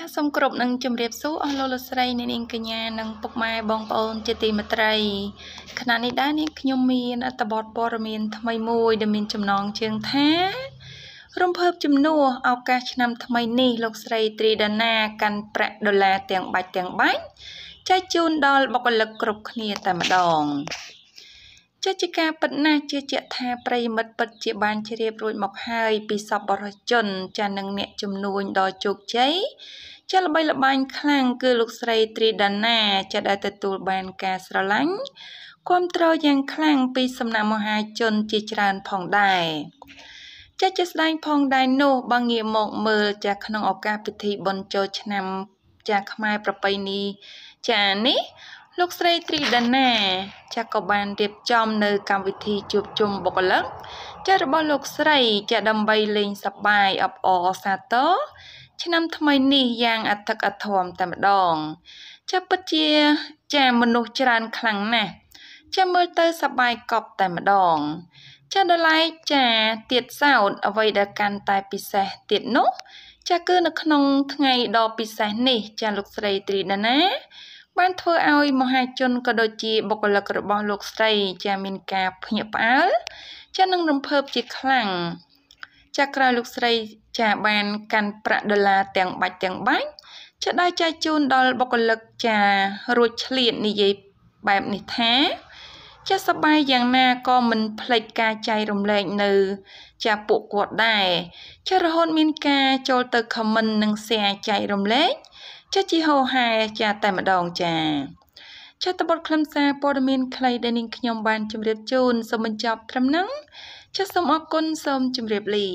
ចាសសូមគោរពនឹងជម្រាបសួរអស់លោកលោកស្រីអ្នកនាងកញ្ញានិងពុកម៉ែបងប្អូនជាទីមេត្រីខណៈនេះដែរនាងខ្ញុំមានអត្ថបទព័ត៌មាន ថ្មីមួយដែលមានចំណងជើងថារំភើបជំនួសឱកាសឆ្នាំថ្មីនេះលោកស្រីត្រីដាណាកាន់ប្រាក់ដុល្លារទាំងបាច់ទាំងបាញ់ចែកជូនដល់បុគ្គលិកគ្រប់គ្នាតែម្ដងចិត្តជាការពិតណាស់ជាជាក់ថាប្រិមិត្តពិតជាបានជ្រាបរួច មកហើយពីសពបរជនចានឹងអ្នកជំនួញដល់ជោគជ័យចាល្បីល្បាញខ្លាំងគឺលោកស្រី Tridana ចាដែលទទួលបានការស្រឡាញ់គាំទ្រយ៉ាងខ្លាំងពីសំណាក់មហាជនជាច្រើនផងដែរចាជាស្ដែងផងដែរនោះបើងាកមក មើលចាក្នុងឱកាសពិធីបុណ្យចូលឆ្នាំ ចាខ្មែរប្រពៃណីចានេះលោកស្រីត្រីដាណាចាស់ក៏បានរៀបចំនៅកម្មវិធីជួបជុំបុគ្គលិកចាស់របស់លោកស្រីចាស់ដើម្បីលេងសប្បាយអបអរសាទរឆ្នាំថ្មីនេះយ៉ាងអធិកអធមតែម្ដងចាស់ពិតជាចាស់មនុស្សច្រើនខ្លាំងណាស់ចាស់មើលទៅសប្បាយកប់តែម្ដងចាដល់ឡែកចាទៀតសោតអ្វីដែលកាន់តែពិសេសទៀតនោះចាគឺនៅក្នុងថ្ងៃដ៏ពិសេសនេះចាលោកស្រីត្រីដាណាបានធ្វើឲ្យមហាជនក៏ដូចជាបុគ្គលិករបស់លោកស្រីចាមានការភ្ញាក់ផ្អើលចានឹងរំភើបជាខ្លាំងចាក្រោយលោកស្រីចាបាន កាន់ប្រាក់ដុល្លារទាំង បាច់ទាំងបាច់ចាដោយចែកជូនដល់បុគ្គលិកចារួចឆ្លៀតនិយាយបែបនេះថាជាសប្បាយយ៉ាងណាក៏មិនភ្លេចការចែករំលែកនៅជាពួកគាត់ដែរជារហូតមានការចូលទៅខមមិននិងសារចែករំលែកជាជាហោហែជាតែម្ដងចាចាតបទខ្លឹមសារព័ត៌មានខ្លីដែលនាងខ្ញុំបានជម្រាបជូនសូមបញ្ចប់ត្រឹមហ្នឹងចាសសូមអរគុណសូមជម្រាបលា